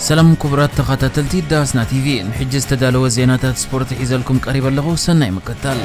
سلام كبرات تخاتلتي داسنا تي في نحجز تدالو زينات سبورت حيزلكم قريب الله وسناي مكتل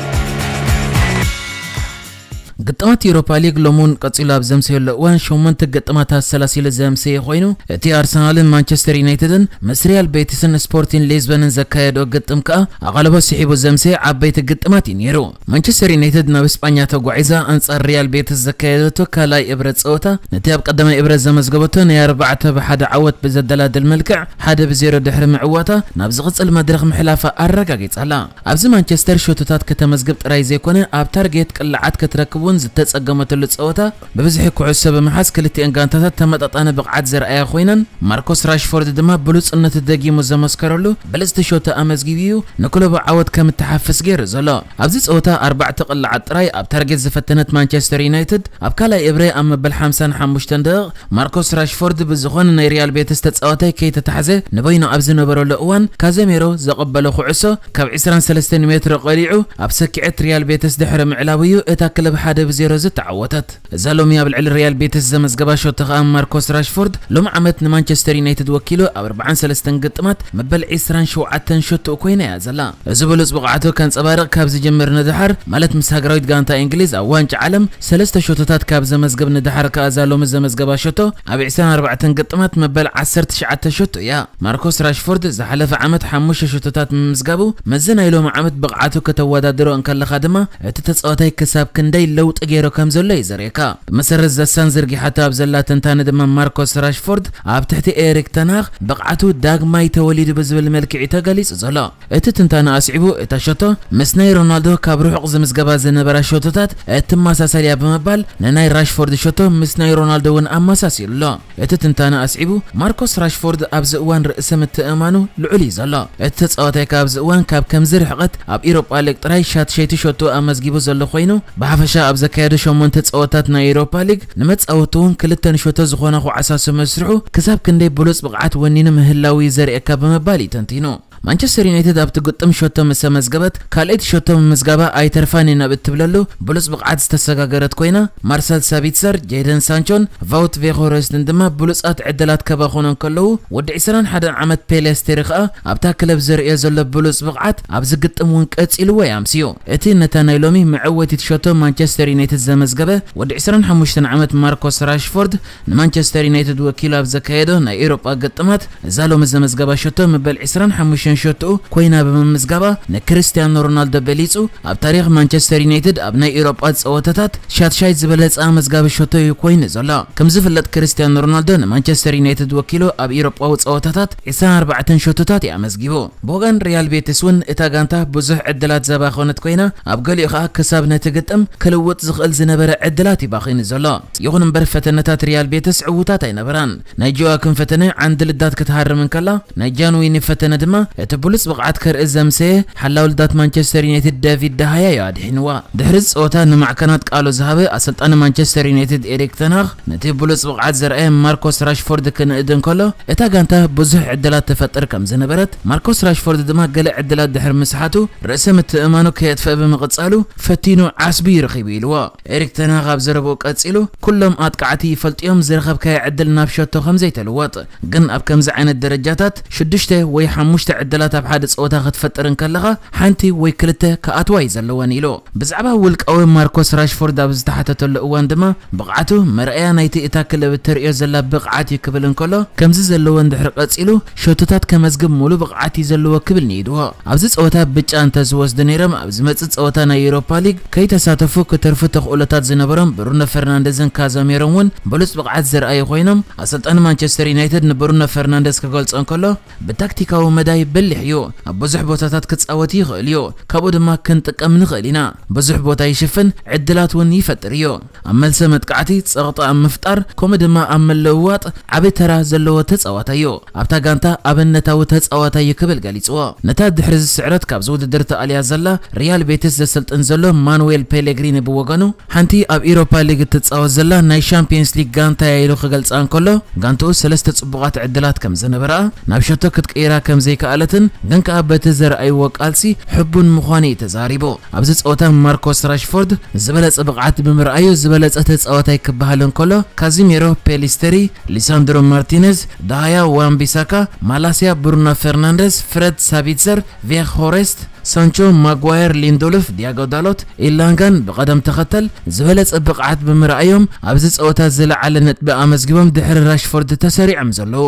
قطمات يوروبا ليغ لومون قتيل اب زمسي لوان شومنت قطمات سلاسيل زمسي خوينو تي ارسنال مانشستر يونايتدن مسريال بيتسن سبورتين ليزبن زكايدو قطم كا غلبه سحيبو زمسي عبيت قطمات ينيرو مانشستر يونايتد ناب اسبانيا تغعيزا انصار ريال بيتس زكايدو كالاي ابرت صوتا نتياب قدم ابرت زمزغبتو ني 4 بحد عوت بزدلاد الملكع حد بزيرو دحر معواتا ناب زغصل مدرخ محلافه ارغاغيصالا ابز مانشستر شوتوتات كتمزغب طراي زيكونه اب تارجت قلعات كتركبون كون زتت أجمعت اللصوتا ببزح كعسة بمحس كلتي إنجانتات تمت أطعنا بقعد زر أي خوينا ماركوس راشفورد دما بلوس أن تدقي مزمس كارلو بلس تشوتا أمز جيبيو نكله بعود كم التحفز غير زلا أبزت أوتا أربع تقل عطراي أبترجت زفتنت مانشستر يونايتد أبكلا إبري أم بالحمسان حمشتن دغ ماركوس راشفورد بزخون نيريال بيتس تتسأوتا كي تتحزه نبينا أبز نبرو لأوان كازيميرو زقبل خعسه كاب 23 متر قليعو أبسكعت ريال بيتس دحر معلاويو إتا كلب حدا ب0 تعወተት እዛ ሎሚ ኣብ ልዕሊ ሪያል ቤትስ ዘመዝገባ ሸቶ ከዓ ማርኮስ ራሽፎርድ ሎም ዓመት ንማንቸስተር ዩናይትድ ወኪሉ ኣብ 43 ግጥማት መበል 27 ሸቶ ኮይና እያ ዘላ እዚ ብሉፅ ብቕዓቱ ከንፀባርቕ ካብ ዝጀምር ንድሓር ማለት ምስ ሃገራዊት ጋንታ እንግሊዝ ኣብ ዋንጫ ዓለም ሰለስተ ሸቶታት ካብ ዘመዝግብ ንድሓር ከዓ እዛ ሎሚ ዘመዝገባ ሸቶ ኣብ 24 ግጥማት መበል 19 ሸቶ እያ ማርኮስ ራሽፎርድ ዝሓለፈ ዓመት 5 ሸቶታት ምምዝጋቡ መዘን ናይሎም ዓመት ብቕዓቱ ከተወዳድሮ እንከለኻ ድማ እቲ ተፃዋታይ ክሳብ ክንደይ ለውጢ ለውጥ ገይሮ ከም ዘሎ እዩ ዘርእየካ ብመሰረት ዘሳን ዝርጊሓቱ ኣብ ዘላ ትንታነ ድማ ማርኮስ ራሽፎርድ ኣብ ትሕቲ ኤሪክ ተናኽ ብቕዓቱ ዳግማይ ተወሊዱ ብዝብል መልክዕ እዩ ተገሊጹ ዘሎ እቲ ትንታነ ኣስዒቡ እታ ሸቶ ምስ ናይ ሮናልዶ ካብ ርሑቕ ዝምዝገባ ዝነበራ ሸቶታት እትመሳሰልያ ብምባል ንናይ ራሽፎርድ ሸቶ ምስ ናይ ሮናልዶ እውን ኣመሳሲሉ ኣሎ እቲ ትንታነ ኣስዒቡ ማርኮስ ራሽፎርድ ኣብዚ እዋን ርእሰ ምትእማኑ ልዑል እዩ ዘሎ እቲ ተፃዋታይ ካብዚ እዋን ካብ ከምዚ ርሕቐት ኣብ ኢሮጳ ሊግ ጥራይ ሻትሸይቲ ሸቶ ኣመዝጊቡ ዘሎ ኮይኑ ብሓፈሻ ኣብዛ زكاير شو من تتصوتات نايروبا ليج نمت أوتون كلتا نشوت زخونه عساس مسرعو كسب كندي بولس بقعت ونين مهلاوي زرق كاب مبالي تنتينو ማንቸስተር ዩናይትድ ኣብቲ ግጥም ሸቶ ምስ መዝገበት ካልአይቲ ሸቶ ምዝገባ ኣይተርፋን ኢና ብትብለሉ ብሉፅ ብቕዓት ዝተሰጋገረት ኮይና ማርሰል ሳቢትሰር ጀደን ሳንቾን ቫውት ቬኮረስትን ድማ ብሉፃት ዕድላት ከባኾኖም ከለዉ ወዲ 21 ዓመት ፔሌስቴሪ ከኣ ኣብታ ክለብ ዘርእዮ ዘሎ ብሉፅ ብቕዓት ኣብዚ ግጥም እውን ቀፂልዎ ያምስዮ እቲ ነታ ናይ ሎሚ ምዕወቲ ትሸቶ ማንቸስተር ዩናይትድ ዘመዝገበ ወዲ 25 ዓመት ማርኮስ ራሽፎርድ ንማንቸስተር ዩናይትድ ወኪሉ ኣብ ዘካየዶ ናይ ኤሮጳ ግጥማት እዛ ሎሚ ዘመዝገባ ሸቶ መበል 25 شتو كوينا بممزجبا نكريستيانو رونالدو بليتو أبتاريخ مانشستر يونايتد أبناء أوروبا أوتاتات شات شايت زبلت أمزجبا شتو كوين زلا كم زفلت كريستيانو رونالدو مانشستر يونايتد وكيلو أب أوروبا أوتاتات إسان أربعة شتوتات أمزجبو بوغان ريال بيتسون إتاجانتا بزح عدلات زبا خونت كوينا أبقالي خا كساب نتقدم كلوت زخل زنبرة عدلاتي باخين زلا يغنم برفتنتات ريال بيتس عوتات نبران نجوا كن فتنة عند لدات كتهرم من كلا نجانو ينفتنة دما بولس بقعد كر إزمسه حلاول دات مانشستر يونايتد دافيد دهيا ياد حنوا دهرز أوتا نمع كانت قالوا ذهبه أصلت أنا مانشستر يونايتد إريك تناخ بولس بقعد زر ام ماركوس راشفورد كن إدن كله إتا قانتا بزح عدلات تفتر كم زنبرت ماركوس راشفورد دما قال عدلات دحر مسحاته رسم التأمانو كيتفق بمقصاله فتينو عسبي رخيب إلوا إريك تناخ بزربو قصيلو كلهم أتقعتي فلطيهم زرخب كاي عدل نافشتو خمزيت الوط قن أب كم عين درجاتات شدشته ويحمشت عدلات ابحاد صوتا خطفطر كلغه حنتي ويكلته كاتواي زلوان يلو بزعبا ولك او ماركوس راشفورد ابز تحتتل واندما بقعته مرايا نايتي اتاكل بتريو زلا بقعتي كبلن كله كمز زلوان دحرقص يلو شوتات كمزغم مولو بقعتي زلو كبل نيدوا ابز صوتا بچان تزوز دنيرم ابز مص صوتا نا يوروبا ليغ كي تساتفو كترفو تخولتات زنبرم برونا فرنانديزن كازاميرون بلص بقعت زرايي خوينم اسلطان مانشستر يونايتد نبرونا فرنانديز كغولصن كله بتكتيكاو مداي በሊሕ እዩ ኣብ ብዙሕ ቦታታት ክትፃወት ይኽእል እዩ ካብኡ ድማ ክንጥቀም ንኽእል ኢና ብዙሕ ቦታ ይሽፍን ዕድላት እውን ይፈጥር እዩ ኣብ መልሰ መጥቃዕቲ ፀቕጣ ኣብ ምፍጣር ከምኡ ድማ ኣብ ምልውዋጥ ዓበይ ተራ ዘለዎ ተፃዋታይ እዩ ኣብታ ጋንታ ኣብነታዊ ተፃዋታይ ክብል ገሊፅዎ ነታ ድሕሪ ዝስዕረት ካብዚ ውድድር ተኣልያ ዘላ ሪያል ቤትስ ዘሰልጥን ዘሎ ማኑዌል ፔሌግሪኒ ብወገኑ ሓንቲ ኣብ ኢሮፓ ሊግ እትፃወት ዘላ ናይ ሻምፒየንስ ሊግ ጋንታ ኢሉ ክገልፃ እንከሎ ጋንትኡ ሰለስተ ፅቡቓት ዕድላት ከም ዝነበረኣ ናብ ሸቶ ክትቀይራ ከም ዘይከኣለ ማለትን ግን ከዓ በቲ ዘርኣይዎ ቃልሲ ሕቡን ምዃኑ እዩ ተዛሪቡ ኣብዚ ፀወታ ማርኮስ ራሽፎርድ ዝበለፀ ብቕዓት ብምርኣዩ ዝበለፀ ተፃዋታይ ክበሃል እንከሎ ካዚሚሮ ፔሊስተሪ ሊሳንድሮ ማርቲነዝ ዳሃያ ዋምቢሳካ ማላሲያ ብሩኖ ፈርናንደስ ፍሬድ ሳቢትዘር ቪያ ሆሬስት ሳንቾ ማጓየር ሊንዶልፍ ዲያጎ ዳሎት ኢላንጋን ብቐደም ተኸተል ዝበለፀ ብቕዓት ብምርኣዮም ኣብዚ ፀወታ ዝለዓለ ነጥቢ ኣመዝጊቦም ድሕሪ ራሽፎርድ ተሰሪዖም ዘለዉ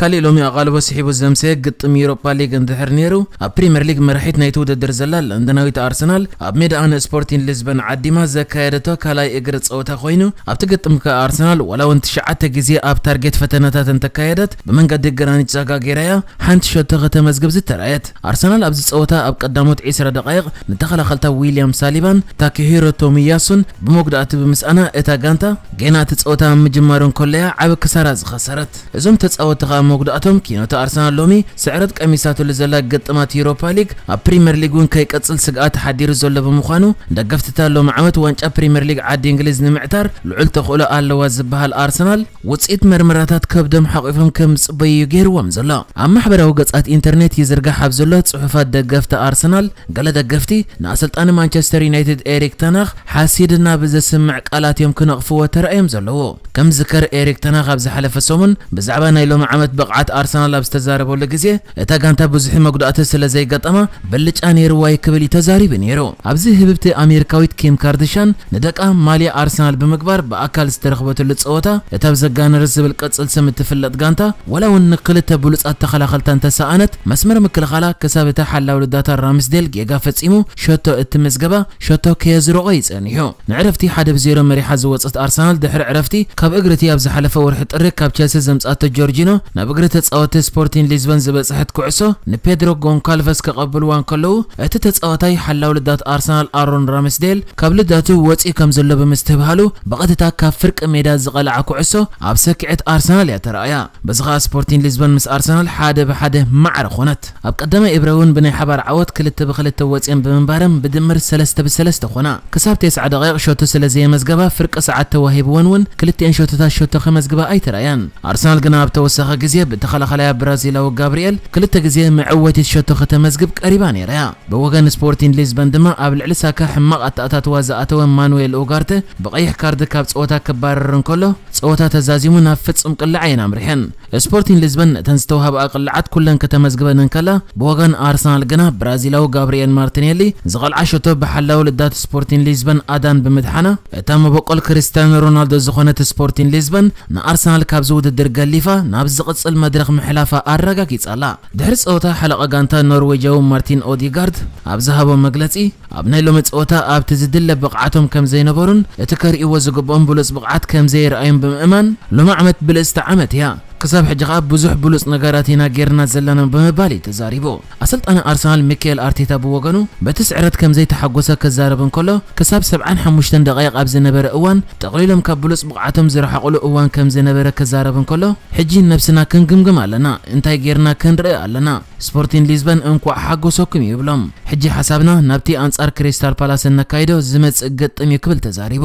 كاليلومي غالبا سحب الزمسيك قطم يوروبا ليج اندحر نيرو بريمير ليج مرحيت نايتو ددر زلال اندناويت ارسنال اب ميدا ان سبورتين لزبن عديما زكايدتو كالاي اجر ጸወታ ኮይኑ ኣብቲ ግጥም ከኣርሰናል ወላ እውን ትሽዓተ ግዜ ኣብ ታርጌት ፈተነታት እንተካየደት ብመንገዲ ግራኒት ዛጋ ገይራያ ሓንቲ ሸቶ ከተመዝግብ ዝተረኣየት ኣርሰናል ኣብዚ ፀወታ ኣብ ቀዳሞት 20 ደቃይቕ ንተኸላኸልታ ዊልያም ሳሊባን ታኪሂሮ ቶሚያሱን ብመጉዳእቲ ብምስኣና እታ ጋንታ ገና እቲ ፀወታ ምጅማሩን ከለያ ዓብ ክሳራ ዝኸሰረት እዞም ተፃወቲ ከዓ مقداتهم كينو ارسنال لومي سعرت كميساتو لزلا قطمات يوروبا ليج بريمير ليج وين كيقصل سقات حدير زله بمخانو دقفتتا لو معوت وانچ بريمير ليج عاد انجليز نمعتار لعل تخوله الله وزبها الارسنال وصيت مرمراتات كبدم حقيفهم كم صبي غيروم ومزلا اما حبره وقصات انترنت يزرغ حب زلا صحفات دقفت ارسنال قال دقفتي ناسلطان مانشستر يونايتد ايريك تنخ حاسيدنا بزسمع قالات يمكن اقفوا ترأيم زلو كم ذكر اريك تناخ بزحلف سومن بزعبا نايلو عمت ብቕዓት ኣርሰናል ኣብ ዝተዛረበሉ ግዜ እታ ጋንታ ብዙሕ መጉዳእቲ ስለ ዘይገጠማ በልጫ ነይርዋይ ክብል እዩ ተዛሪቡ ነይሩ ኣብዚ ህብብቲ ኣሜሪካዊት ኪም ካርድሻን ንደቃ ማልያ ኣርሰናል ብምግባር ብኣካል ዝተረኽበትሉ ፀወታ እታ ብዘጋነርስ ዝብል ቅፅል ስም እትፍለጥ ጋንታ ዋላ እውን ንክልተ ብሉፃት ተኸላኸልታ እንተሰኣነት መስመር ምክልኻላ ክሳብ እታ ሓላው ልዳታ ራምስዴል ጌጋ ፈፂሙ ሸቶ እትምዝገባ ሸቶ ከየዝረቆ ይፀኒሑ ንዕረፍቲ ሓደ ብዜሮ መሪሓ ዝወፅት ኣርሰናል ድሕሪ ዕረፍቲ ካብ እግርቲ ኣብ ዝሓለፈ ወርሒ ጥሪ ካብ ቸልሲ ዘምፃቶ ጆርጂኖ ናብ ኣብ እግሪ ተፃወቲ ስፖርቲን ሊዝበን ዝበፅሐት ኩዕሶ ንፔድሮ ጎንካልቨስ ከቐብልዋን ከለዉ እቲ ተፃዋታይ ሓላው ልዳት ኣርሰናል ኣሮን ራመስዴል ካብ ልዳቱ ወፂኢ ከም ዘሎ ብምስትብሃሉ ብቐጥታ ካብ ፍርቂ ሜዳ ዝቐልዓ ኩዕሶ ኣብ ሰክዔት ኣርሰናል እያ ተረኣያ በዚ ከዓ ስፖርቲን ሊዝበን ምስ ኣርሰናል ሓደ ብሓደ ማዕረ ኾነት ኣብ ቀዳማይ እብረ እውን ብናይ ሓባር ዓወት ክልተ ብክልተ ወፂን ብምንባረም ብድምር ሰለስተ ብሰለስተ ኾና ክሳብ 9 ደቂቕ ሸቶ ስለ ዘየመዝገባ ፍርቂ ሰዓት ተዋሂብወን እውን ክልትኤን ሸቶታት ሸቶ ከመዝግባ ኣይተረኣያን ኣርሰናል ግና ኣብ ተወሳኺ ግዜ غزيب دخل خلايا برازيل او غابرييل كلته غزيب معوت الشوت ختم مسجب قريبا نيريا بوغان سبورتين ليزبون دما ابل علسا كحمقه اتاتوازا اتو مانويل اوغارت بقيح كارد كاب صوتا كبار رنكولو صوتا تزازيمنا فتصم قلع عين امرحن سبورتين لزبن تنستوها باقلعات كلن كتمزغبن انكلا بوغان ارسنال جنا برازيلو غابرييل مارتينيلي زغل عشتو بحلاو لدات سبورتين لزبن ادان بمدحنا تم بقول كريستيانو رونالدو زخونه سبورتين لزبن نا ارسنال كابزو ددر غليفا ناب زقصل مدرخ محلافا ارغا كيصلا دهر صوتا حلقه غانتا نورويجو مارتين اوديغارد ابزهابو مغلصي ابناي لومت صوتا اب تزدل بقعتهم كم زينبرون اتكر ايوا زغبون بلس بقعات كم زير ايم ብምእማን ሎሚ ዓመት ብልእስተ ዓመት እያ ክሳብ ሕጂ ከዓ ብዙሕ ብሉፅ ነገራት ኢና ጌርና ዘለና ብምባል እዩ ተዛሪቡ ኣሰልጣኒ ኣርሰናል ሚካኤል ኣርቴታ ብወገኑ በቲ ስዕረት ከም ዘይተሓጎሰ ክዛረብ እንከሎ ክሳብ 75 ደቂቕ ኣብ ዝነበረ እዋን ጠቕሊሎም ካብ ብሉፅ ብቕዓቶም ዝረሓቕሉ እዋን ከም ዝነበረ ክዛረብ እንከሎ ሕጂ ነብስና ክንግምግም ኣለና እንታይ ጌርና ክንርኢ ኣለና ስፖርቲን ሊዝበን እንኳዕ ሓጎሰኩም ይብሎም ሕጂ ሓሳብና ናብቲ ኣንጻር ክሪስታል ፓላስ ነካይዶ ዝመጽእ ገጥም እዩ ክብል ተዛሪቡ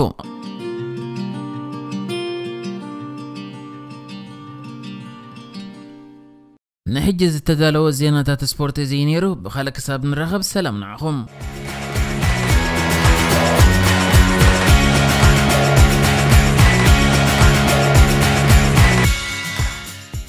نحجز التدالو زينة تات سبورت زينيرو بخلق حساب رغب سلام نعخم